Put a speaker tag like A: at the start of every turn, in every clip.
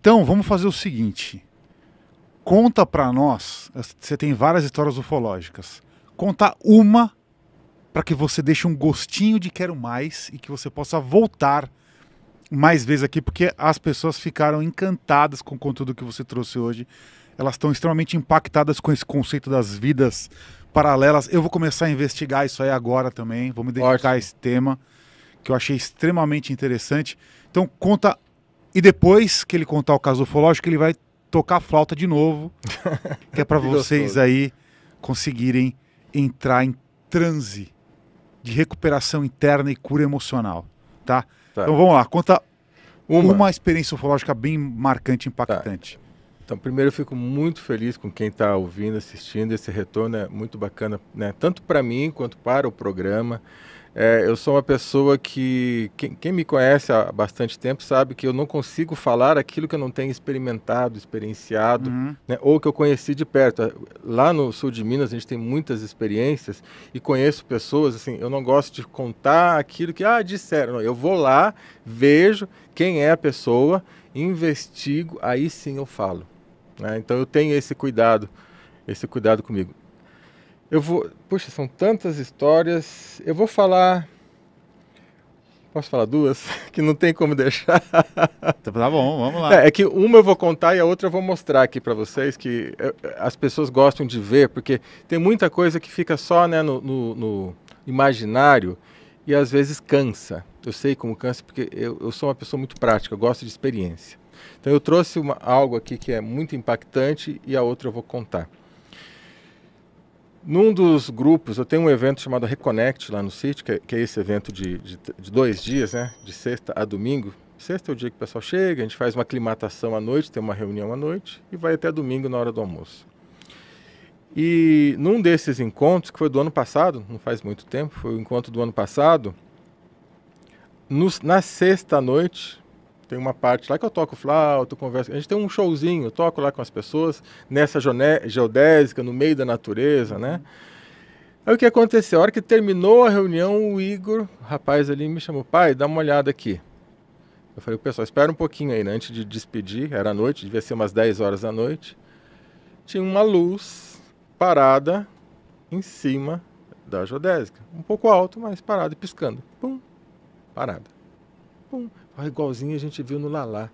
A: Então, vamos fazer o seguinte. Conta para nós, você tem várias histórias ufológicas. Conta uma para que você deixe um gostinho de quero mais e que você possa voltar mais vezes aqui, porque as pessoas ficaram encantadas com o conteúdo que você trouxe hoje. Elas estão extremamente impactadas com esse conceito das vidas paralelas. Eu vou começar a investigar isso aí agora também. Vou me dedicar Ótimo. a esse tema que eu achei extremamente interessante. Então, conta e depois que ele contar o caso ufológico, ele vai tocar a flauta de novo, que é para vocês aí conseguirem entrar em transe de recuperação interna e cura emocional, tá? tá. Então vamos lá, conta uma, uma experiência ufológica bem marcante, impactante. Tá. Então, primeiro eu fico muito feliz com quem está ouvindo, assistindo. Esse retorno é muito bacana, né? tanto para mim quanto para o programa. É, eu sou uma pessoa que, quem, quem, me conhece há bastante tempo sabe que eu não consigo falar aquilo que eu não tenho experimentado, experienciado, uhum. né, ou que eu conheci de perto. Lá no sul de Minas, a gente tem muitas experiências e conheço pessoas, assim, eu não gosto de contar aquilo que, ah, disseram. Não, eu vou lá, vejo quem é a pessoa, investigo, aí sim eu falo. Né? Então eu tenho esse cuidado, esse cuidado comigo. Eu vou, puxa, são tantas histórias. Eu vou falar, posso falar duas que não tem como deixar. Então, tá bom, vamos lá. É, é que uma eu vou contar e a outra eu vou mostrar aqui para vocês que é, é, as pessoas gostam de ver porque tem muita coisa que fica só né, no, no, no imaginário e às vezes cansa. Eu sei como cansa porque eu, eu sou uma pessoa muito prática, eu gosto de experiência. Então eu trouxe uma, algo aqui que é muito impactante e a outra eu vou contar. Num dos grupos, eu tenho um evento chamado Reconnect lá no sítio, que, é, que é, esse evento de, de, de, dois dias, né? De sexta a domingo. Sexta é o dia que o pessoal chega, a gente faz uma aclimatação à noite, tem uma reunião à noite e vai até domingo na hora do almoço. E num desses encontros, que foi do ano passado, não faz muito tempo, foi o encontro do ano passado, na sexta noite, tem uma parte lá que eu toco flauta, converso. A gente tem um showzinho, eu toco lá com as pessoas, nessa geodésica, no meio da natureza, né? Aí o que aconteceu? A hora que terminou a reunião, o Igor, o rapaz ali, me chamou, pai, dá uma olhada aqui. Eu falei, pessoal, espera um pouquinho aí, né? Antes de despedir, era noite, devia ser umas 10 horas da noite. Tinha uma luz parada em cima da geodésica. Um pouco alto, mas parada e piscando. Pum, parada. Pum. Ó, igualzinho a gente viu no Lalá.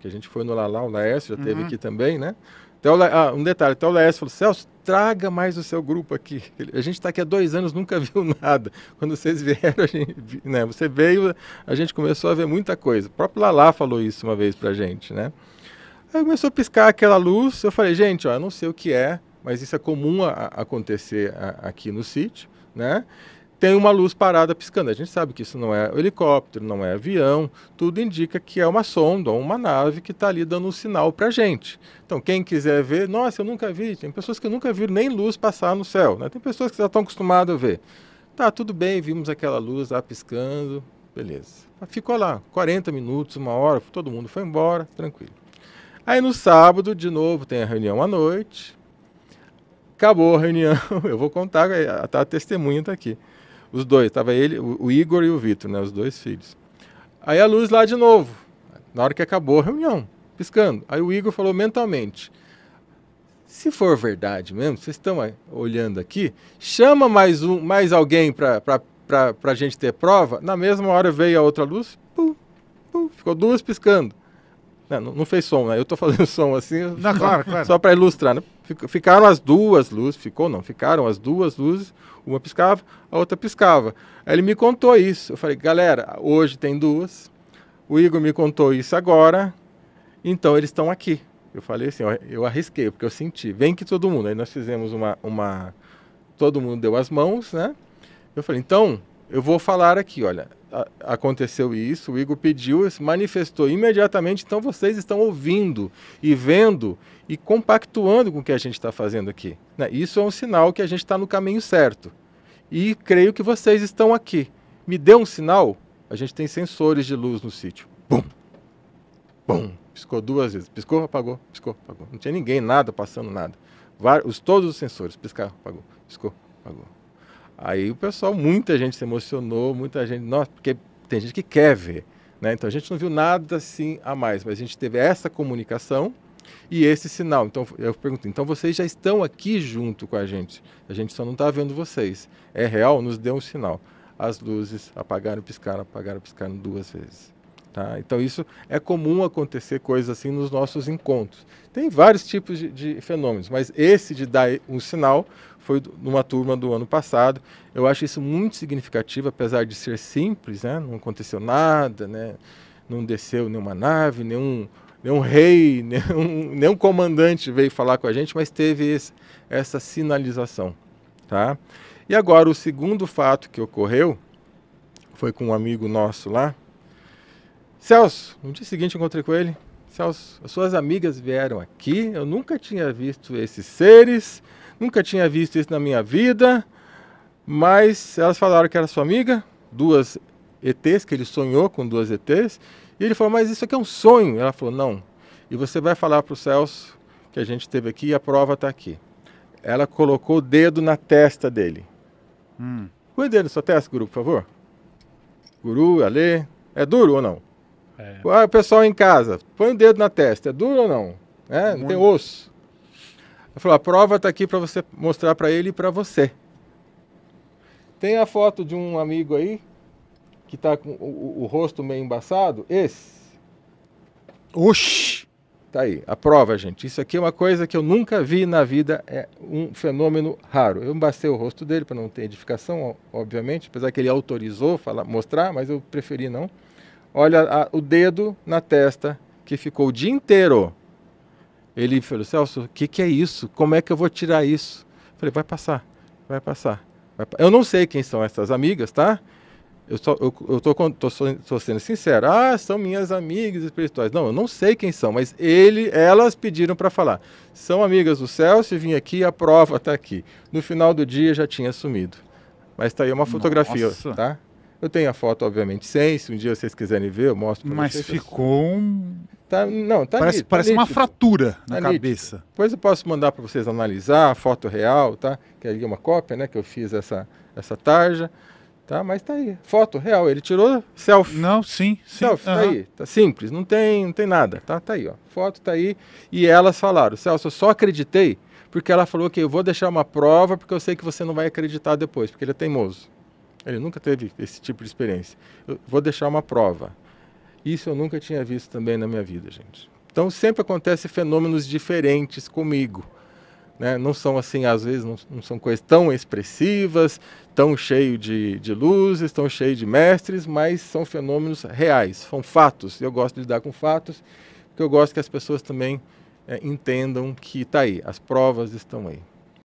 A: Que a gente foi no Lalá, o Laércio já uhum. teve aqui também, né? Então ah, um detalhe, até o Laércio falou, Celso, traga mais o seu grupo aqui. A gente está aqui há dois anos, nunca viu nada. Quando vocês vieram, a gente, né? você veio, a gente começou a ver muita coisa. O próprio Lalá falou isso uma vez para a gente, né? Aí começou a piscar aquela luz, eu falei, gente, ó, eu não sei o que é, mas isso é comum a, a acontecer a, aqui no sítio, né? tem uma luz parada piscando. A gente sabe que isso não é helicóptero, não é avião, tudo indica que é uma sonda ou uma nave que está ali dando um sinal para a gente. Então, quem quiser ver, nossa, eu nunca vi. Tem pessoas que nunca viram nem luz passar no céu, né? tem pessoas que já estão acostumadas a ver. Tá, tudo bem, vimos aquela luz lá piscando, beleza. Ficou lá 40 minutos, uma hora, todo mundo foi embora, tranquilo. Aí no sábado, de novo, tem a reunião à noite. Acabou a reunião, eu vou contar, a, a tá, testemunha está aqui. Os dois, estava ele, o, o Igor e o Vitor, né? Os dois filhos. Aí a luz lá de novo, na hora que acabou a reunião, piscando. Aí o Igor falou mentalmente: se for verdade mesmo, vocês estão olhando aqui, chama mais um, mais alguém para a gente ter prova. Na mesma hora veio a outra luz, pum, pum, ficou duas piscando. Não, não, fez som, né? Eu estou fazendo som assim. Não, só, claro, claro. Só para ilustrar, né? Ficaram as duas luzes, ficou não, ficaram as duas luzes, uma piscava, a outra piscava. Aí ele me contou isso. Eu falei, galera, hoje tem duas. O Igor me contou isso agora, então eles estão aqui. Eu falei assim, eu arrisquei, porque eu senti, vem que todo mundo. Aí nós fizemos uma, uma. Todo mundo deu as mãos, né? Eu falei, então, eu vou falar aqui, olha, aconteceu isso, o Igor pediu, se manifestou imediatamente, então vocês estão ouvindo e vendo e compactuando com o que a gente está fazendo aqui. Né? Isso é um sinal que a gente está no caminho certo. E creio que vocês estão aqui. Me dê um sinal, a gente tem sensores de luz no sítio. Bum! Bum! Piscou duas vezes. Piscou, apagou, piscou, apagou. Não tinha ninguém, nada passando, nada. Vários, todos os sensores, piscar, apagou, piscou, apagou. Aí o pessoal, muita gente se emocionou, muita gente, nossa, porque tem gente que quer ver, né? Então a gente não viu nada assim a mais, mas a gente teve essa comunicação e esse sinal. Então eu pergunto, então vocês já estão aqui junto com a gente? A gente só não está vendo vocês. É real? Nos deu um sinal. As luzes apagaram, piscaram, apagaram, piscaram duas vezes. Tá? Então, isso é comum acontecer coisas assim nos nossos encontros. Tem vários tipos de, de, fenômenos, mas esse de dar um sinal foi numa turma do ano passado. Eu acho isso muito significativo, apesar de ser simples, né? não aconteceu nada, né? não desceu nenhuma nave, nenhum, nenhum rei, nenhum, nenhum comandante veio falar com a gente, mas teve esse, essa sinalização. Tá? E agora, o segundo fato que ocorreu foi com um amigo nosso lá, Celso, no dia seguinte encontrei com ele. Celso, as suas amigas vieram aqui. Eu nunca tinha visto esses seres, nunca tinha visto isso na minha vida. Mas elas falaram que era sua amiga, duas ETs, que ele sonhou com duas ETs. E ele falou: Mas isso aqui é um sonho. Ela falou: Não. E você vai falar para o Celso que a gente teve aqui e a prova está aqui. Ela colocou o dedo na testa dele. Hum. Põe o dedo na sua testa, Guru, por favor. Guru, Alê. É duro ou não? É. Ah, o pessoal em casa, põe o dedo na testa, é duro ou não? É, não Muito. tem osso. Eu falo, a prova está aqui para você mostrar para ele e para você. Tem a foto de um amigo aí, que está com o, o, o, rosto meio embaçado, esse. Oxi! Tá aí, a prova, gente. Isso aqui é uma coisa que eu nunca vi na vida, é um fenômeno raro. Eu embacei o rosto dele para não ter edificação, obviamente, apesar que ele autorizou falar, mostrar, mas eu preferi não. Olha a, o dedo na testa que ficou o dia inteiro. Ele falou: Celso, o que, que é isso? Como é que eu vou tirar isso? Eu falei: vai passar, vai passar. Vai pa eu não sei quem são essas amigas, tá? Eu, estou tô, tô, tô, sendo sincero. Ah, são minhas amigas espirituais. Não, eu não sei quem são, mas ele, elas pediram para falar. São amigas do Celso, vim aqui, a prova está aqui. No final do dia já tinha sumido. Mas está aí uma fotografia, Nossa. tá? Eu tenho a foto, obviamente, sem. Se um dia vocês quiserem ver, eu mostro pra Mas vocês. Mas ficou um. Tá, não, tá Parece, nítido, tá parece tá uma fratura na tá cabeça. Nítido. Depois eu posso mandar para vocês analisar a foto real, tá? Que ali é uma cópia, né? Que eu fiz essa, essa tarja. Tá, mas tá aí. Foto real. Ele tirou selfie. Não, sim, sim. Selfie, uhum. tá aí. Tá simples, não tem, não tem nada. Tá, tá aí, ó. Foto tá aí. E elas falaram, Celso, eu só acreditei porque ela falou que okay, eu vou deixar uma prova porque eu sei que você não vai acreditar depois, porque ele é teimoso. Ele nunca teve esse tipo de experiência. Eu vou deixar uma prova. Isso eu nunca tinha visto também na minha vida, gente. Então sempre acontecem fenômenos diferentes comigo. Né? Não são assim, às vezes, não, não, são coisas tão expressivas, tão cheio de, de luzes, tão cheio de mestres, mas são fenômenos reais, são fatos. Eu gosto de lidar com fatos, porque eu gosto que as pessoas também é, entendam que está aí, as provas estão aí.